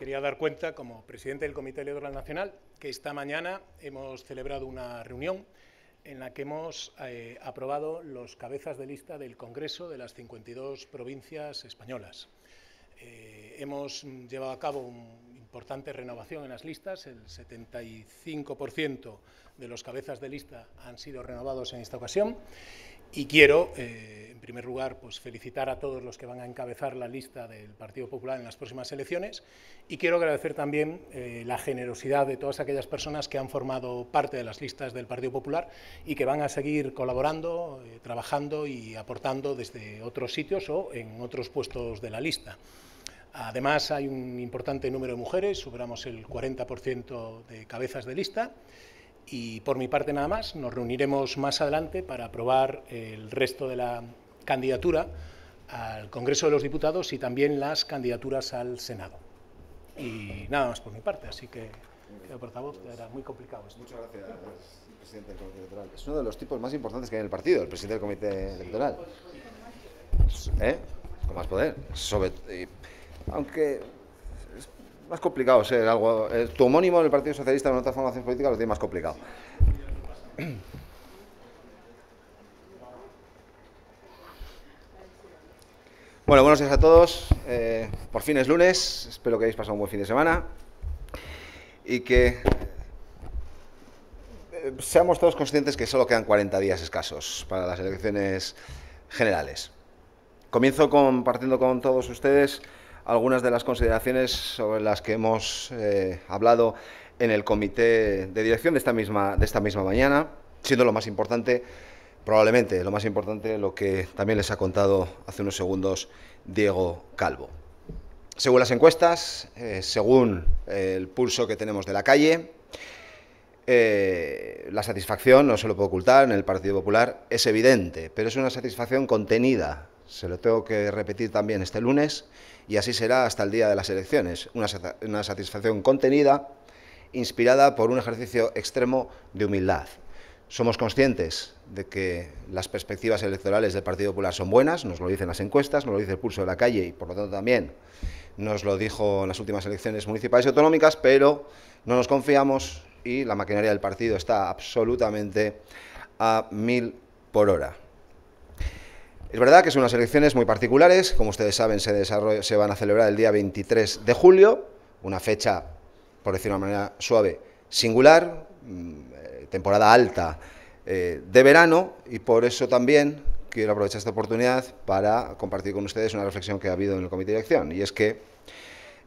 quería dar cuenta, como presidente del Comité Electoral Nacional, que esta mañana hemos celebrado una reunión en la que hemos eh, aprobado los cabezas de lista del Congreso de las 52 provincias españolas. Eh, hemos llevado a cabo una importante renovación en las listas, el 75% de los cabezas de lista han sido renovados en esta ocasión y quiero, eh, en primer lugar, pues felicitar a todos los que van a encabezar la lista del Partido Popular en las próximas elecciones y quiero agradecer también eh, la generosidad de todas aquellas personas que han formado parte de las listas del Partido Popular y que van a seguir colaborando, eh, trabajando y aportando desde otros sitios o en otros puestos de la lista. Además, hay un importante número de mujeres, superamos el 40% de cabezas de lista y por mi parte nada más, nos reuniremos más adelante para aprobar el resto de la candidatura al Congreso de los Diputados y también las candidaturas al Senado. Y nada más por mi parte, así que el portavoz, era muy complicado esto. Muchas gracias, presidente del Comité Electoral. Es uno de los tipos más importantes que hay en el partido, el presidente del Comité Electoral. ¿Eh? Con más poder. aunque más complicado ser algo. Eh, tu homónimo en el Partido Socialista o en otras formaciones políticas lo tiene más complicado. Bueno, buenos días a todos. Eh, por fin es lunes. Espero que hayáis pasado un buen fin de semana. Y que eh, seamos todos conscientes que solo quedan 40 días escasos para las elecciones generales. Comienzo compartiendo con todos ustedes algunas de las consideraciones sobre las que hemos eh, hablado en el comité de dirección de esta, misma, de esta misma mañana, siendo lo más importante, probablemente lo más importante, lo que también les ha contado hace unos segundos Diego Calvo. Según las encuestas, eh, según eh, el pulso que tenemos de la calle, la satisfacción, no se lo puedo ocultar, en el Partido Popular es evidente, pero es una satisfacción contenida, se lo tengo que repetir también este lunes y así será hasta el día de las elecciones. Una, satisfacción contenida, inspirada por un ejercicio extremo de humildad. Somos conscientes de que las perspectivas electorales del Partido Popular son buenas, nos lo dicen las encuestas, nos lo dice el pulso de la calle y por lo tanto también nos lo dijo en las últimas elecciones municipales y autonómicas, pero no nos confiamos y la maquinaria del partido está absolutamente a mil por hora. Es verdad que son unas elecciones muy particulares, como ustedes saben, se, se van a celebrar el día 23 de julio, una fecha, por decirlo de una manera suave, singular, mm, eh, temporada alta eh, de verano, y por eso también quiero aprovechar esta oportunidad para compartir con ustedes una reflexión que ha habido en el comité de elección. y es que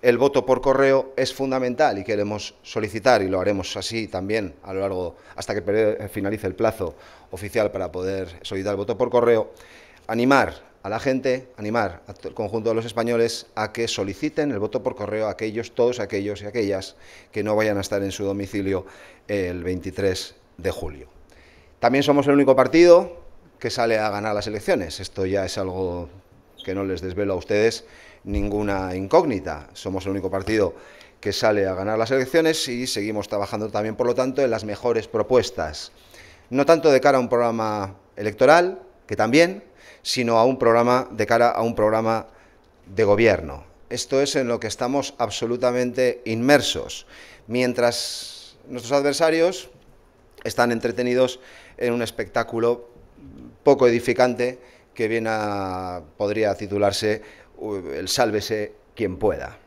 el voto por correo es fundamental y queremos solicitar, y lo haremos así también a lo largo, hasta que finalice el plazo oficial para poder solicitar el voto por correo, animar a la gente, animar al conjunto de los españoles a que soliciten el voto por correo a aquellos, todos aquellos y aquellas que no vayan a estar en su domicilio el 23 de julio. También somos el único partido que sale a ganar las elecciones. Esto ya es algo que no les desvelo a ustedes ninguna incógnita. Somos el único partido que sale a ganar las elecciones y seguimos trabajando también, por lo tanto, en las mejores propuestas. No tanto de cara a un programa electoral, que también, sino a un programa de cara a un programa de gobierno. Esto es en lo que estamos absolutamente inmersos, mientras nuestros adversarios están entretenidos en un espectáculo poco edificante que podría titularse el sálvese quien pueda.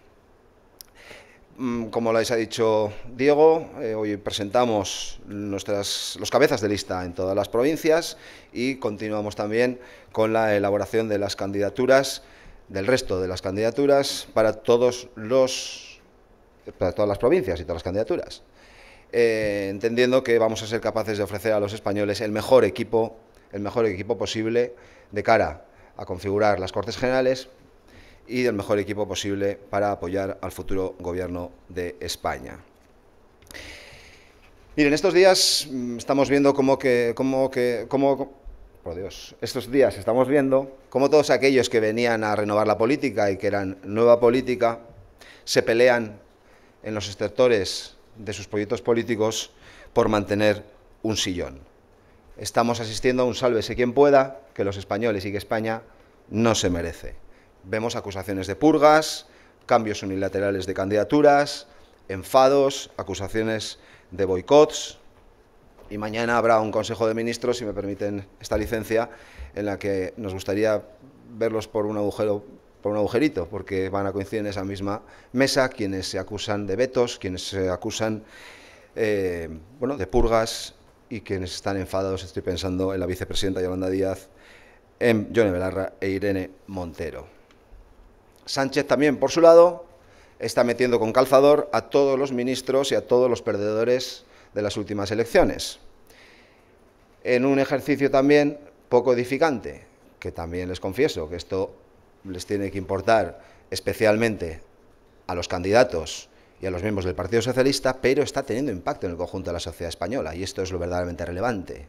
Mm, como les ha dicho Diego, eh, hoy presentamos nuestras, los cabezas de lista en todas las provincias y continuamos también con la elaboración de las candidaturas, del resto de las candidaturas para, todos los, para todas las provincias y todas las candidaturas. Eh, entendiendo que vamos a ser capaces de ofrecer a los españoles el mejor equipo, el mejor equipo posible de cara a configurar las Cortes Generales y del mejor equipo posible para apoyar al futuro gobierno de España. Miren, estos días mm, estamos viendo cómo que, cómo que, cómo, por Dios, estos días estamos viendo cómo todos aquellos que venían a renovar la política y que eran nueva política se pelean en los estertores de sus proyectos políticos por mantener un sillón. Estamos asistiendo a un sálvese quien pueda que los españoles y que España no se merece. Vemos acusaciones de purgas, cambios unilaterales de candidaturas, enfados, acusaciones de boicots. Y mañana habrá un Consejo de Ministros, si me permiten esta licencia, en la que nos gustaría verlos por un agujero por un agujerito, porque van a coincidir en esa misma mesa quienes se acusan de vetos, quienes se acusan eh, bueno, de purgas y quienes están enfadados, estoy pensando en la vicepresidenta Yolanda Díaz, en Yone Belarra e Irene Montero. Sánchez también, por su lado, está metiendo con calzador a todos los ministros y a todos los perdedores de las últimas elecciones. En un ejercicio también poco edificante, que también les confieso que esto les tiene que importar especialmente a los candidatos y a los miembros del Partido Socialista, pero está teniendo impacto en el conjunto de la sociedad española, y esto es lo verdaderamente relevante.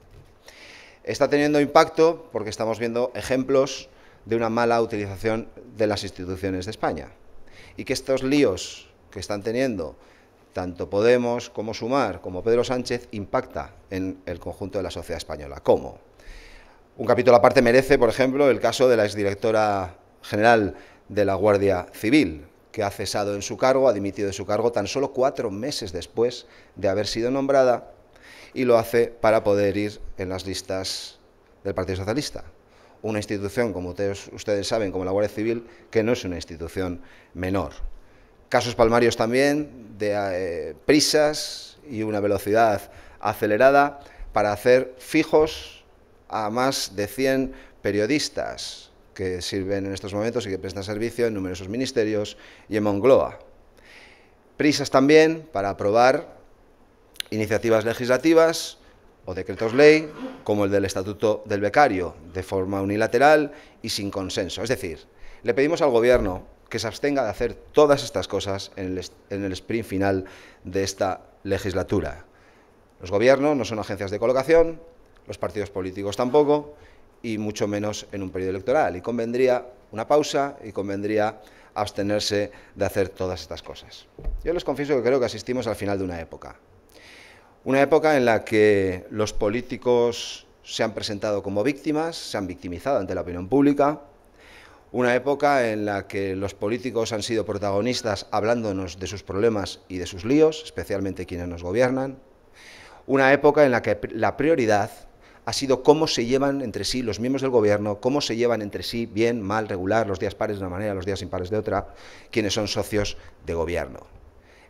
Está teniendo impacto porque estamos viendo ejemplos de una mala utilización de las instituciones de España. Y que estos líos que están teniendo tanto Podemos como Sumar como Pedro Sánchez impacta en el conjunto de la sociedad española. ¿Cómo? Un capítulo aparte merece, por ejemplo, el caso de la exdirectora general de la Guardia Civil, que ha cesado en su cargo, ha dimitido de su cargo tan solo cuatro meses después de haber sido nombrada y lo hace para poder ir en las listas del Partido Socialista una institución, como ustedes, saben, como la Guardia Civil, que no es una institución menor. Casos palmarios también de eh, prisas y una velocidad acelerada para hacer fijos a más de 100 periodistas que sirven en estos momentos y que prestan servicio en numerosos ministerios y en Mongloa. Prisas también para aprobar iniciativas legislativas o decretos ley, como el del Estatuto del Becario, de forma unilateral y sin consenso. Es decir, le pedimos al Gobierno que se abstenga de hacer todas estas cosas en el, sprint final de esta legislatura. Los gobiernos no son agencias de colocación, los partidos políticos tampoco, y mucho menos en un periodo electoral. Y convendría una pausa y convendría abstenerse de hacer todas estas cosas. Yo les confieso que creo que asistimos al final de una época. Una época en la que los políticos se han presentado como víctimas, se han victimizado ante la opinión pública, una época en la que los políticos han sido protagonistas hablándonos de sus problemas y de sus líos, especialmente quienes nos gobiernan, una época en la que la prioridad ha sido cómo se llevan entre sí los miembros del gobierno, cómo se llevan entre sí bien, mal, regular, los días pares de una manera, los días impares de otra, quienes son socios de gobierno.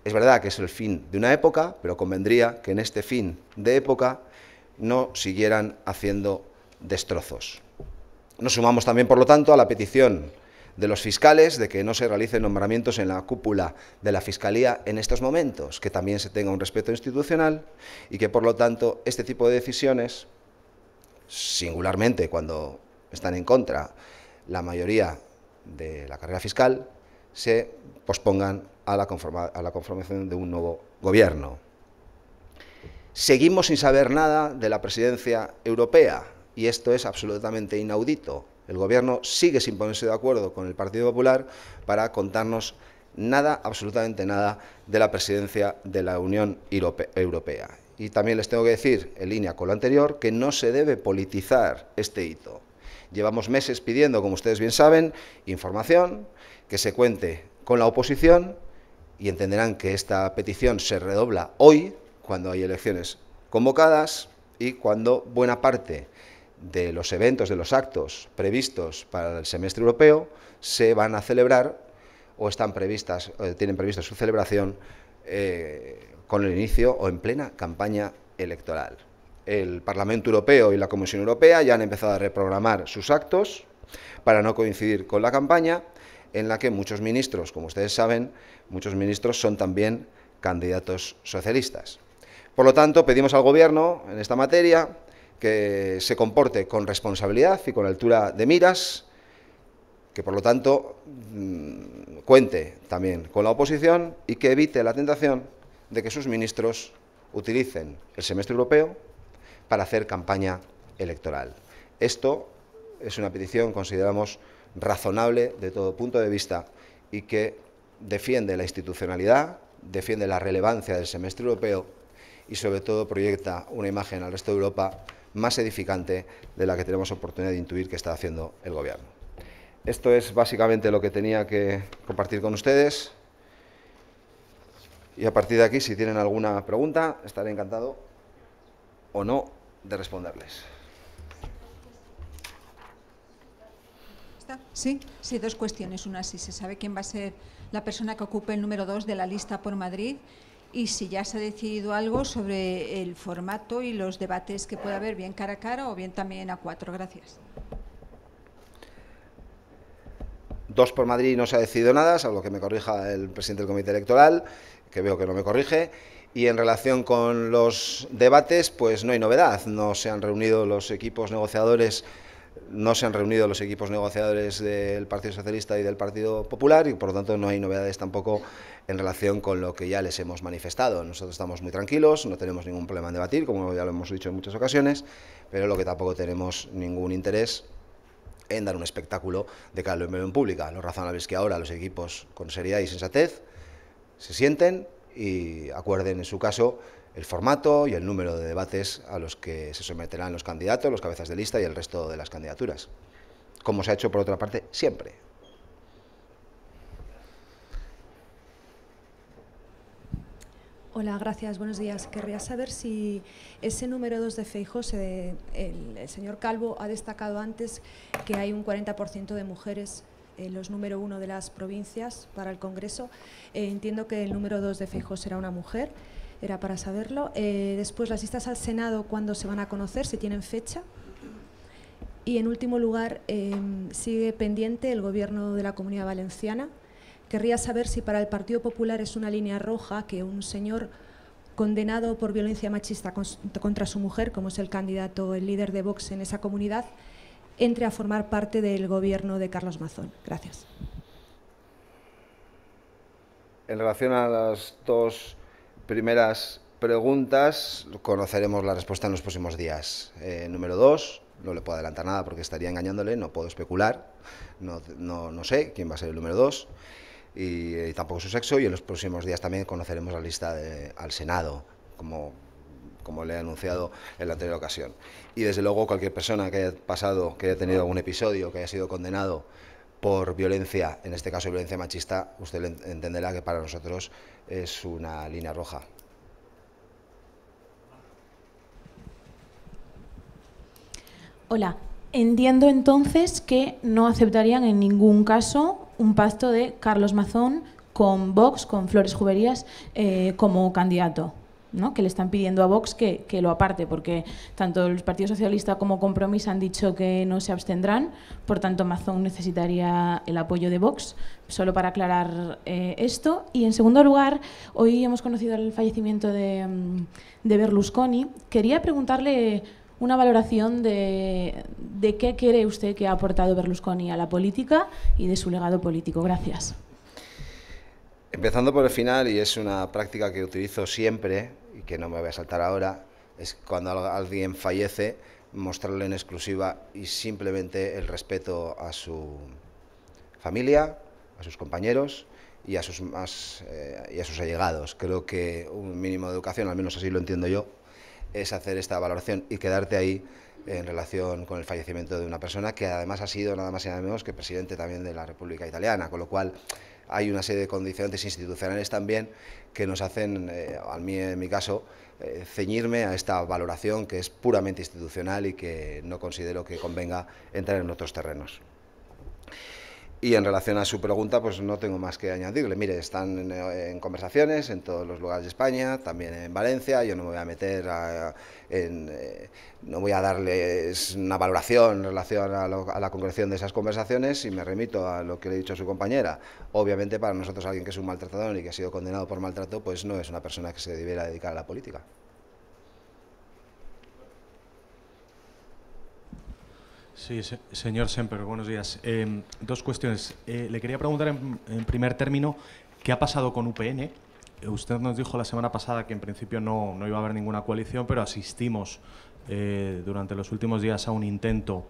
Es verdad que es el fin de una época, pero convendría que en este fin de época no siguieran haciendo destrozos. Nos sumamos también, por lo tanto, a la petición de los fiscales de que no se realicen nombramientos en la cúpula de la Fiscalía en estos momentos, que también se tenga un respeto institucional y que, por lo tanto, este tipo de decisiones, singularmente cuando están en contra la mayoría de la carrera fiscal, se pospongan a la, conformación de un nuevo gobierno. Seguimos sin saber nada de la presidencia europea y esto es absolutamente inaudito. El gobierno sigue sin ponerse de acuerdo con el Partido Popular para contarnos nada, absolutamente nada, de la presidencia de la Unión Europea. Y también les tengo que decir, en línea con lo anterior, que no se debe politizar este hito. Llevamos meses pidiendo, como ustedes bien saben, información, que se cuente con la oposición y entenderán que esta petición se redobla hoy, cuando hay elecciones convocadas y cuando buena parte de los eventos, de los actos previstos para el semestre europeo se van a celebrar o están previstas, tienen prevista su celebración eh, con el inicio o en plena campaña electoral. El Parlamento Europeo y la Comisión Europea ya han empezado a reprogramar sus actos para no coincidir con la campaña en la que muchos ministros, como ustedes saben, muchos ministros son también candidatos socialistas. Por lo tanto, pedimos al Gobierno en esta materia que se comporte con responsabilidad y con altura de miras, que por lo tanto mm, cuente también con la oposición y que evite la tentación de que sus ministros utilicen el semestre europeo para hacer campaña electoral. Esto es una petición, que consideramos, razonable de todo punto de vista y que defiende la institucionalidad, defiende la relevancia del semestre europeo y sobre todo proyecta una imagen al resto de Europa más edificante de la que tenemos oportunidad de intuir que está haciendo el Gobierno. Esto es básicamente lo que tenía que compartir con ustedes y a partir de aquí, si tienen alguna pregunta, estaré encantado o no de responderles. Sí, sí, dos cuestiones. Una, si se sabe quién va a ser la persona que ocupe el número dos de la lista por Madrid y si ya se ha decidido algo sobre el formato y los debates que pueda haber, bien cara a cara o bien también a cuatro. Gracias. Dos por Madrid no se ha decidido nada, salvo que me corrija el presidente del comité electoral, que veo que no me corrige. Y en relación con los debates, pues no hay novedad. No se han reunido los equipos negociadores no se han reunido los equipos negociadores del Partido Socialista y del Partido Popular y por lo tanto no hay novedades tampoco en relación con lo que ya les hemos manifestado. Nosotros estamos muy tranquilos, no tenemos ningún problema en debatir, como ya lo hemos dicho en muchas ocasiones, pero lo que tampoco tenemos ningún interés en dar un espectáculo de cara a en pública. Lo razonable es que ahora los equipos con seriedad y sensatez se sienten y acuerden en su caso el formato y el número de debates a los que se someterán los candidatos, los cabezas de lista y el resto de las candidaturas, como se ha hecho por otra parte siempre. Hola, gracias, buenos días. Querría saber si ese número 2 de Feijos... el, señor Calvo ha destacado antes que hay un 40% de mujeres en eh, los número 1 de las provincias para el Congreso. Eh, entiendo que el número 2 de Feijos será una mujer era para saberlo. Eh, después, las listas al Senado, cuándo se van a conocer, si tienen fecha. Y en último lugar, em, sigue pendiente el Gobierno de la Comunidad Valenciana. Querría saber si para el Partido Popular es una línea roja que un señor condenado por violencia machista contra su mujer, como es el candidato, el líder de Vox en esa comunidad, entre a formar parte del gobierno de Carlos Mazón. Gracias. En relación a las dos primeras preguntas conoceremos la respuesta en los próximos días. Eh, número dos, no le puedo adelantar nada porque estaría engañándole, no puedo especular, no, sé quién va a ser el número dos y, tampoco su sexo y en los próximos días también conoceremos la lista al Senado, como, como le he anunciado en la anterior ocasión. Y desde luego cualquier persona que haya pasado, que haya tenido algún episodio, que haya sido condenado por violencia, en este caso violencia machista, usted entenderá que para nosotros es una línea roja. Hola, entiendo entonces que no aceptarían en ningún caso un pacto de Carlos Mazón con Vox, con Flores Juberías, eh, como candidato que le están pidiendo a Vox que, lo aparte, porque tanto el Partido Socialista como Compromís han dicho que no se abstendrán, por tanto Mazón necesitaría el apoyo de Vox, solo para aclarar eh, esto. Y en segundo lugar, hoy hemos conocido el fallecimiento mm, de, Berlusconi. Quería preguntarle una valoración de, de qué cree usted que ha aportado Berlusconi a la política y de su legado político. Gracias. Empezando por el final, y es una práctica que utilizo siempre, y que no me voy a saltar ahora, es cuando alguien fallece, mostrarle en exclusiva y simplemente el respeto a su familia, a sus compañeros y a sus, más, eh, y a sus allegados. Creo que un mínimo de educación, al menos así lo entiendo yo, es hacer esta valoración y quedarte ahí en relación con el fallecimiento de una persona que además ha sido nada más y nada menos que presidente también de la República Italiana, con lo cual hay una serie de condicionantes institucionales también que nos hacen, eh, en mi caso, eh, ceñirme a esta valoración que es puramente institucional y que no considero que convenga entrar en otros terrenos. Y en relación a su pregunta, pues no tengo más que añadirle. Mire, están eh, en, conversaciones en todos los lugares de España, también en Valencia. Yo no me voy a meter en, eh, no voy a darles una valoración en relación a, a, la concreción de esas conversaciones y me remito a lo que le he dicho a su compañera. Obviamente, para nosotros, alguien que es un maltratador y que ha sido condenado por maltrato, pues no es una persona que se debiera dedicar a la política. Sí, señor Semper, buenos días. Em, dos cuestiones. Eh, le quería preguntar en, primer término qué ha pasado con UPN. Eh, usted nos dijo la semana pasada que en principio no, no iba a haber ninguna coalición, pero asistimos eh, durante los últimos días a un intento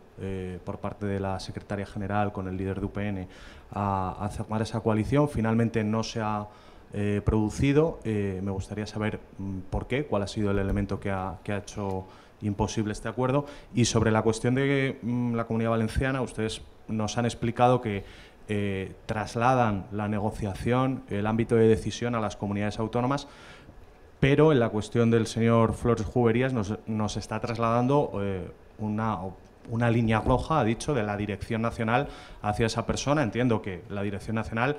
por parte de la secretaria general con el líder de UPN a, a cerrar esa coalición. Finalmente no se ha producido. me gustaría saber mm, por qué, cuál ha sido el elemento que ha, que ha hecho imposible este acuerdo. Y sobre la cuestión de mm, la comunidad valenciana, ustedes nos han explicado que eh, trasladan la negociación, el ámbito de decisión a las comunidades autónomas, pero en la cuestión del señor Flores Juberías nos, está trasladando eh, una, línea roja, ha dicho, de la Dirección Nacional hacia esa persona. Entiendo que la Dirección Nacional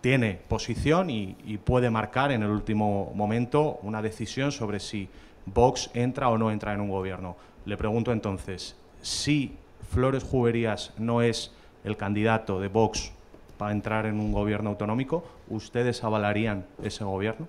tiene posición y puede marcar en el último momento una decisión sobre si Vox entra o no entra en un gobierno. Le pregunto entonces, si Flores Juberías no es el candidato de Vox para entrar en un gobierno autonómico, ¿ustedes avalarían ese gobierno?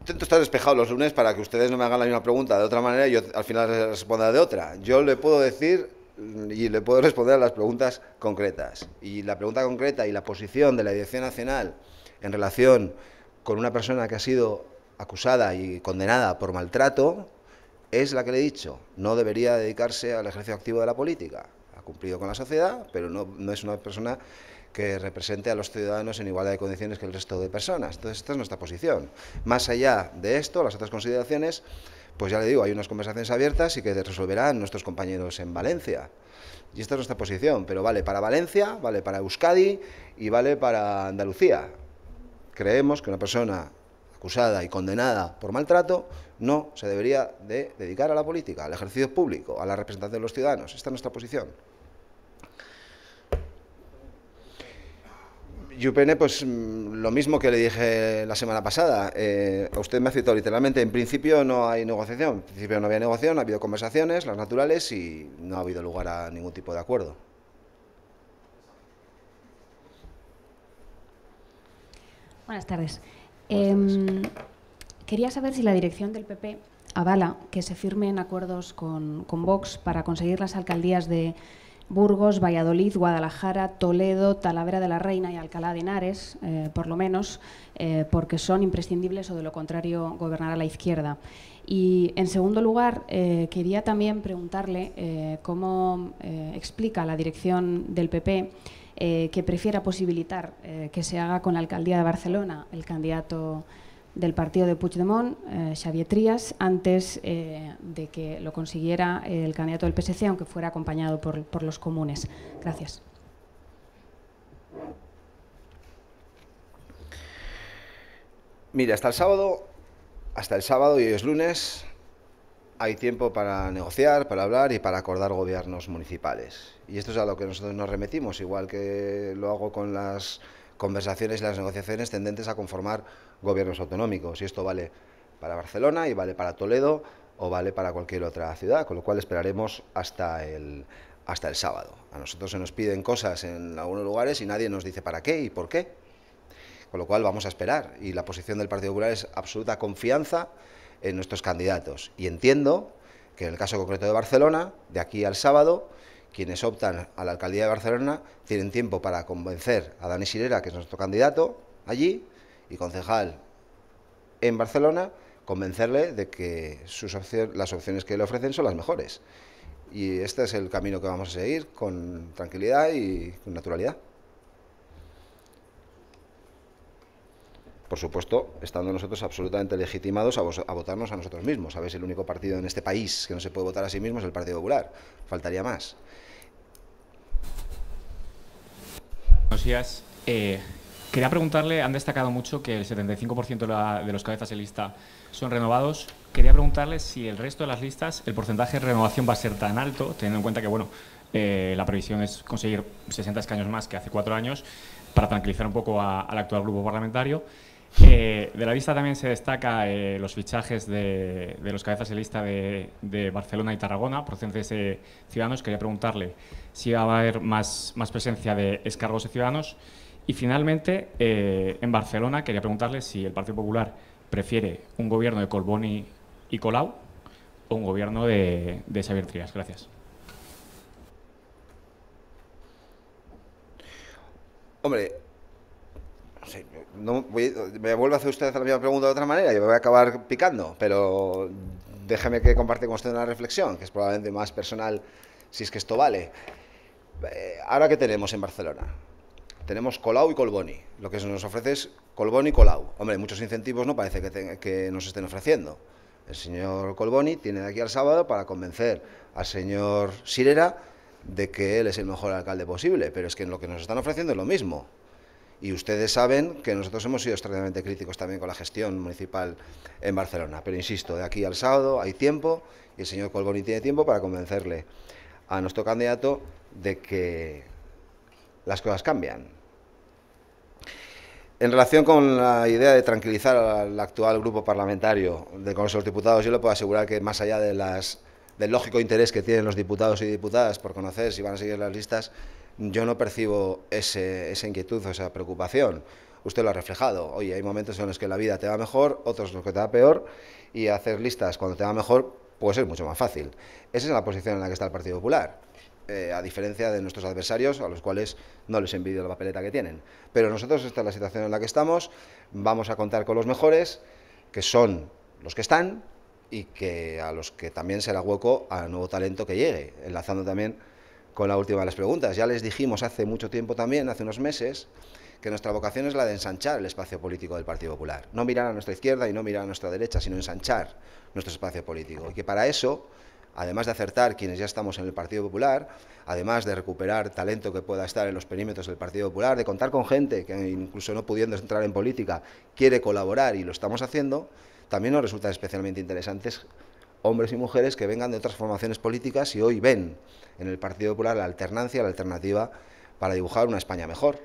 Intento estar despejado los lunes para que ustedes no me hagan la misma pregunta de otra manera yo al final les responda de otra. Yo le puedo decir y le puedo responder a las preguntas concretas. Y la pregunta concreta y la posición de la Dirección Nacional en relación con una persona que ha sido acusada y condenada por maltrato, es la que le he dicho, no debería dedicarse al ejercicio activo de la política. Ha cumplido con la sociedad, pero no, es una persona que represente a los ciudadanos en igualdad de condiciones que el resto de personas. Entonces, esta es nuestra posición. Más allá de esto, las otras consideraciones, pues ya le digo, hay unas conversaciones abiertas y que resolverán nuestros compañeros en Valencia. Y esta es nuestra posición, pero vale para Valencia, vale para Euskadi y vale para Andalucía creemos que una persona acusada y condenada por maltrato no se debería de dedicar a la política, al ejercicio público, a la representación de los ciudadanos. Esta es nuestra posición. Yupene, pues mm, lo mismo que le dije la semana pasada. Eh, usted me ha citado literalmente, en principio no hay negociación. En principio no había negociación, ha habido conversaciones, las naturales, y no ha habido lugar a ningún tipo de acuerdo. Buenas em, tardes. quería saber si la dirección del PP avala que se firmen acuerdos con, Vox para conseguir las alcaldías de Burgos, Valladolid, Guadalajara, Toledo, Talavera de la Reina y Alcalá de Henares, eh, por lo menos, eh, porque son imprescindibles o de lo contrario gobernar a la izquierda. Y en segundo lugar, eh, quería también preguntarle cómo explica la dirección del PP eh, que prefiera posibilitar eh, que se haga con la alcaldía de Barcelona el candidato del partido de Puigdemont, eh, Xavier Trías, antes eh, de que lo consiguiera el candidato del PSC, aunque fuera acompañado por, los comunes. Gracias. Mira, hasta el sábado, hasta el sábado y es lunes, hay tiempo para negociar, para hablar y para acordar gobiernos municipales. Y esto es a lo que nosotros nos remitimos, igual que lo hago con las conversaciones y las negociaciones tendentes a conformar gobiernos autonómicos. Y esto vale para Barcelona y vale para Toledo o vale para cualquier otra ciudad, con lo cual esperaremos hasta el, hasta el sábado. A nosotros se nos piden cosas en algunos lugares y nadie nos dice para qué y por qué. Con lo cual vamos a esperar. Y la posición del Partido Popular es absoluta confianza en nuestros candidatos. Y entiendo que en el caso concreto de Barcelona, de aquí al sábado, quienes optan a la alcaldía de Barcelona tienen tiempo para convencer a Dani Silera, que es nuestro candidato allí, y concejal en Barcelona, convencerle de que sus las opciones que le ofrecen son las mejores. Y este es el camino que vamos a seguir con tranquilidad y con naturalidad. por supuesto, estando nosotros absolutamente legitimados a, votarnos a nosotros mismos. Sabéis, el único partido en este país que no se puede votar a sí mismo es el Partido Popular. Faltaría más. Buenos días. Eh, quería preguntarle, han destacado mucho que el 75% de, los cabezas de lista son renovados. Quería preguntarle si el resto de las listas, el porcentaje de renovación va a ser tan alto, teniendo en cuenta que, bueno, eh, la previsión es conseguir 60 escaños más que hace cuatro años para tranquilizar un poco al actual grupo parlamentario. Eh, de la vista también se destaca eh, los fichajes de, los cabezas de lista de, Barcelona y Tarragona, procedentes de Ciudadanos. Quería preguntarle si va a haber más, presencia de escargos de Ciudadanos. Y finalmente, eh, en Barcelona, quería preguntarle si el Partido Popular prefiere un gobierno de Colboni y Colau o un gobierno de, de Xavier Gracias. Hombre, no, me vuelve a hacer usted la misma pregunta de otra manera, y me voy a acabar picando, pero déjeme que comparte con usted una reflexión, que es probablemente más personal, si es que esto vale. Eh, ahora, ¿qué tenemos en Barcelona? Tenemos Colau y Colboni. Lo que se nos ofrece es Colboni y Colau. Hombre, muchos incentivos no parece que, que nos estén ofreciendo. El señor Colboni tiene de aquí al sábado para convencer al señor Sirera de que él es el mejor alcalde posible, pero es que lo que nos están ofreciendo es lo mismo. Y ustedes saben que nosotros hemos sido extremadamente críticos también con la gestión municipal en Barcelona. Pero insisto, de aquí al sábado hay tiempo y el señor Colboni tiene tiempo para convencerle a nuestro candidato de que las cosas cambian. En relación con la idea de tranquilizar al actual grupo parlamentario de con de los Diputados, yo le puedo asegurar que más allá de las, del lógico interés que tienen los diputados y diputadas por conocer si van a seguir las listas, yo no percibo esa inquietud o esa preocupación. Usted lo ha reflejado. hoy hay momentos en los que la vida te va mejor, otros en los que te va peor, y hacer listas cuando te va mejor, puede ser mucho más fácil. Esa es la posición en la que está el Partido Popular. Eh, a diferencia de nuestros adversarios, a los cuales no les envidio la papeleta que tienen. Pero nosotros, esta es la situación en la que estamos, vamos a contar con los mejores, que son los que están, y que a los que también será hueco al nuevo talento que llegue, enlazando también con la última de las preguntas. Ya les dijimos hace mucho tiempo también, hace unos meses, que nuestra vocación es la de ensanchar el espacio político del Partido Popular. No mirar a nuestra izquierda y no mirar a nuestra derecha, sino ensanchar nuestro espacio político. Y que para eso, además de acertar quienes ya estamos en el Partido Popular, además de recuperar talento que pueda estar en los perímetros del Partido Popular, de contar con gente que incluso no pudiendo entrar en política quiere colaborar y lo estamos haciendo, también nos resulta especialmente interesantes hombres y mujeres que vengan de otras formaciones políticas y hoy ven en el Partido Popular la alternancia, la alternativa para dibujar una España mejor.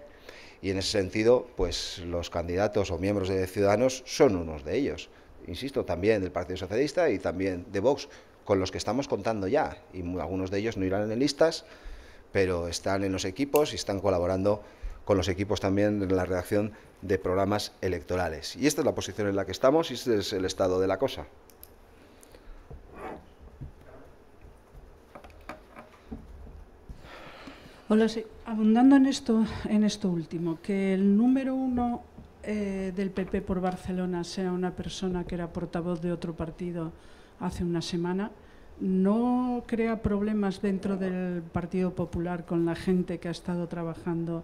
Y en ese sentido, pues los candidatos o miembros de Ciudadanos son unos de ellos. Insisto, también del Partido Socialista y también de Vox, con los que estamos contando ya. Y algunos de ellos no irán en listas, pero están en los equipos y están colaborando con los equipos también en la redacción de programas electorales. Y esta es la posición en la que estamos y este es el estado de la cosa. Hola, sí. Abundando en esto, en esto último, que el número uno eh, del PP por Barcelona sea una persona que era portavoz de otro partido hace una semana, no crea problemas dentro del Partido Popular con la gente que ha estado trabajando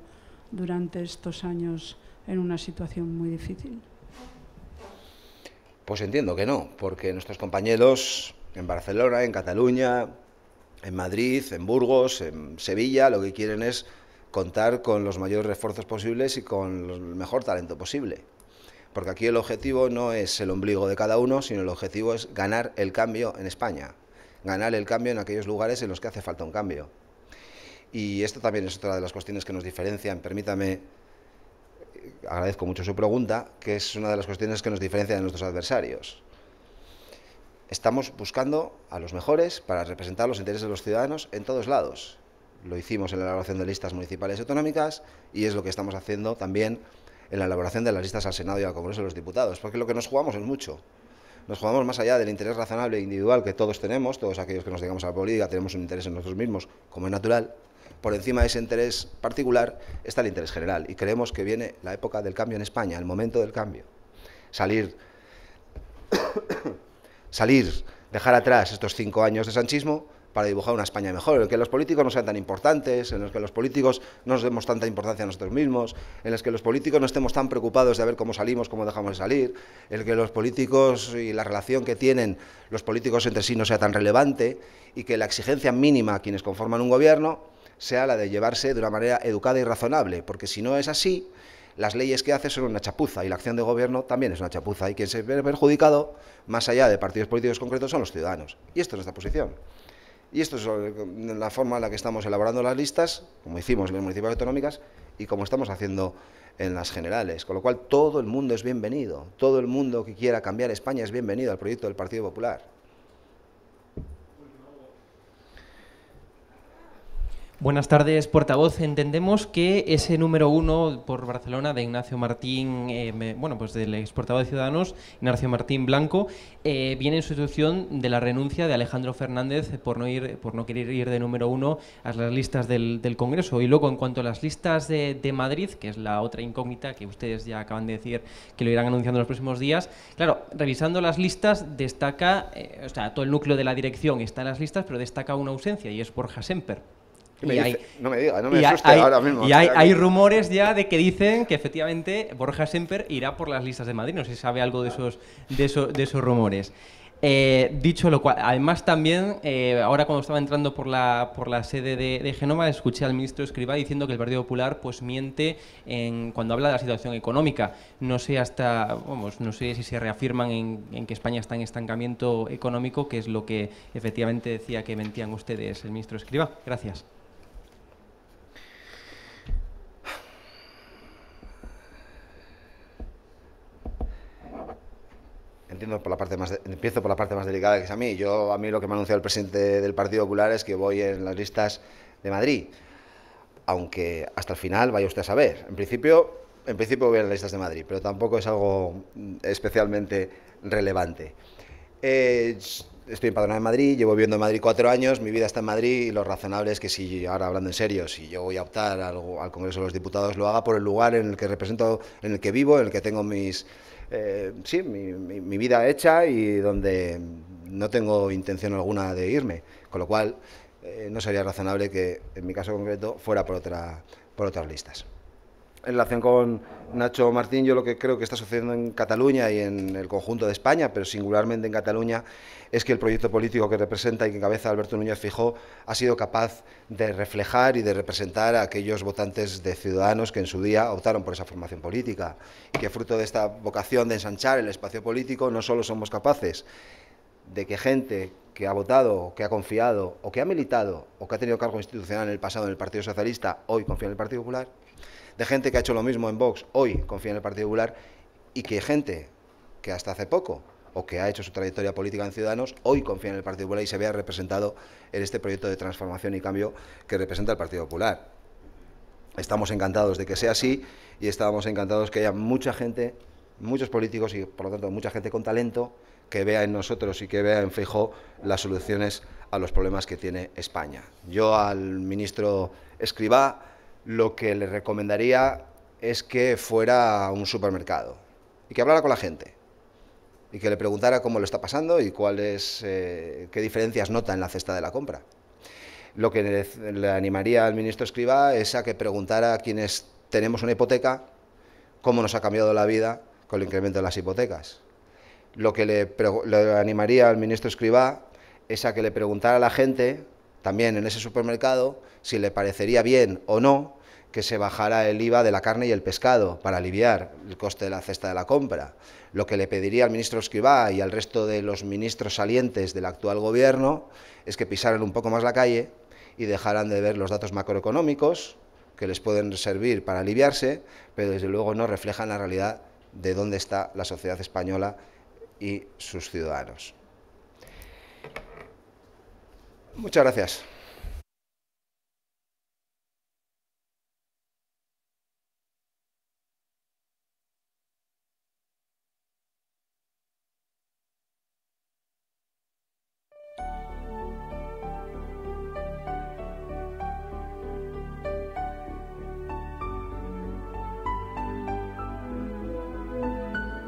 durante estos años en una situación muy difícil? Pues entiendo que no, porque nuestros compañeros en Barcelona, en Cataluña, en Madrid, en Burgos, en Sevilla, lo que quieren es contar con los mayores refuerzos posibles y con el mejor talento posible. Porque aquí el objetivo no es el ombligo de cada uno, sino el objetivo es ganar el cambio en España, ganar el cambio en aquellos lugares en los que hace falta un cambio. Y esto también es otra de las cuestiones que nos diferencian, permítame, eh, agradezco mucho su pregunta, que es una de las cuestiones que nos diferencian de nuestros adversarios. Estamos buscando a los mejores para representar los intereses de los ciudadanos en todos lados. Lo hicimos en la elaboración de listas municipales y autonómicas y es lo que estamos haciendo también en la elaboración de las listas al Senado y al Congreso de los Diputados, porque lo que nos jugamos es mucho. Nos jugamos más allá del interés razonable e individual que todos tenemos, todos aquellos que nos dedicamos a la política tenemos un interés en nosotros mismos, como es natural. Por encima de ese interés particular está el interés general y creemos que viene la época del cambio en España, el momento del cambio. Salir salir, dejar atrás estos cinco años de sanchismo para dibujar una España mejor, en que los políticos no sean tan importantes, en los que los políticos no nos demos tanta importancia a nosotros mismos, en los que los políticos no estemos tan preocupados de ver cómo salimos, cómo dejamos de salir, en que los políticos y la relación que tienen los políticos entre sí no sea tan relevante y que la exigencia mínima a quienes conforman un gobierno sea la de llevarse de una manera educada y razonable, porque si no es así, las leyes que hace son una chapuza y la acción de gobierno también es una chapuza y quien se ve perjudicado, más allá de partidos políticos concretos, son los ciudadanos. Y esto es nuestra posición. Y esto es la forma en la que estamos elaborando las listas, como hicimos en las municipales autonómicas y como estamos haciendo en las generales. Con lo cual, todo el mundo es bienvenido. Todo el mundo que quiera cambiar España es bienvenido al proyecto del Partido Popular. Buenas tardes, portavoz. Entendemos que ese número uno por Barcelona de Ignacio Martín, eh, bueno, pues del exportador de Ciudadanos, Ignacio Martín Blanco, eh, viene en sustitución de la renuncia de Alejandro Fernández por no ir, por no querer ir de número uno a las listas del, Congreso. Y luego, en cuanto a las listas de, Madrid, que es la otra incógnita que ustedes ya acaban de decir que lo irán anunciando en los próximos días, claro, revisando las listas destaca, eh, o sea, todo el núcleo de la dirección está en las listas, pero destaca una ausencia y es Borja Semper y no me diga, no me asuste ahora mismo. Y hay, rumores ya de que dicen que efectivamente Borja Semper irá por las listas de Madrid. No sé si sabe algo de esos, de rumores. Eh, dicho lo cual, además también, eh, ahora cuando estaba entrando por la, por la sede de, de, Genova, escuché al ministro Escriba diciendo que el Partido Popular pues miente en, cuando habla de la situación económica. No sé hasta, vamos, no sé si se reafirman en, que España está en estancamiento económico, que es lo que efectivamente decía que mentían ustedes, el ministro Escriba. Gracias. entiendo por la parte más empiezo por la parte más delicada que es a mí. Yo a mí lo que me ha anunciado el presidente del Partido Popular es que voy en las listas de Madrid. Aunque hasta el final vaya usted a saber. En principio, en principio voy en las listas de Madrid, pero tampoco es algo mm, especialmente relevante. Eh, estoy empadronado en Madrid, llevo viviendo en Madrid cuatro años, mi vida está en Madrid y lo razonable es que si, ahora hablando en serio, si yo voy a optar al, Congreso de los Diputados, lo haga por el lugar en el que represento, en el que vivo, en el que tengo mis, eh, mi, vida hecha y donde no tengo intención alguna de irme. Con lo cual, eh, no sería razonable que, en mi caso concreto, fuera por, otra, por otras listas en relación con Nacho Martín, yo lo que creo que está sucediendo en Cataluña y en el conjunto de España, pero singularmente en Cataluña, es que el proyecto político que representa y que encabeza Alberto Núñez Fijó ha sido capaz de reflejar y de representar a aquellos votantes de ciudadanos que en su día optaron por esa formación política. Y que fruto de esta vocación de ensanchar el espacio político, no solo somos capaces de que gente que ha votado, que ha confiado, o que ha militado, o que ha tenido cargo institucional en el pasado en el Partido Socialista, hoy confía en el Partido Popular, de gente que ha hecho lo mismo en Vox, hoy confía en el Partido Popular, y que gente que hasta hace poco o que ha hecho su trayectoria política en Ciudadanos, hoy confía en el Partido Popular y se vea representado en este proyecto de transformación y cambio que representa el Partido Popular. Estamos encantados de que sea así y estábamos encantados que haya mucha gente, muchos políticos y por lo tanto mucha gente con talento que vea en nosotros y que vea en Fijo las soluciones a los problemas que tiene España. Yo al ministro Escribá lo que le recomendaría es que fuera a un supermercado y que hablara con la gente y que le preguntara cómo lo está pasando y cuáles eh, qué diferencias nota en la cesta de la compra. Lo que le, animaría al ministro Escriba es a que preguntara a quienes tenemos una hipoteca cómo nos ha cambiado la vida con el incremento de las hipotecas. Lo que le, le animaría al ministro Escriba es a que le preguntara a la gente también en ese supermercado si le parecería bien o no que se bajara el IVA de la carne y el pescado para aliviar el coste de la cesta de la compra. Lo que le pediría al ministro Escribá y al resto de los ministros salientes del actual gobierno es que pisaran un poco más la calle y dejaran de ver los datos macroeconómicos que les pueden servir para aliviarse, pero desde luego no reflejan la realidad de dónde está la sociedad española y sus ciudadanos. Muchas gracias.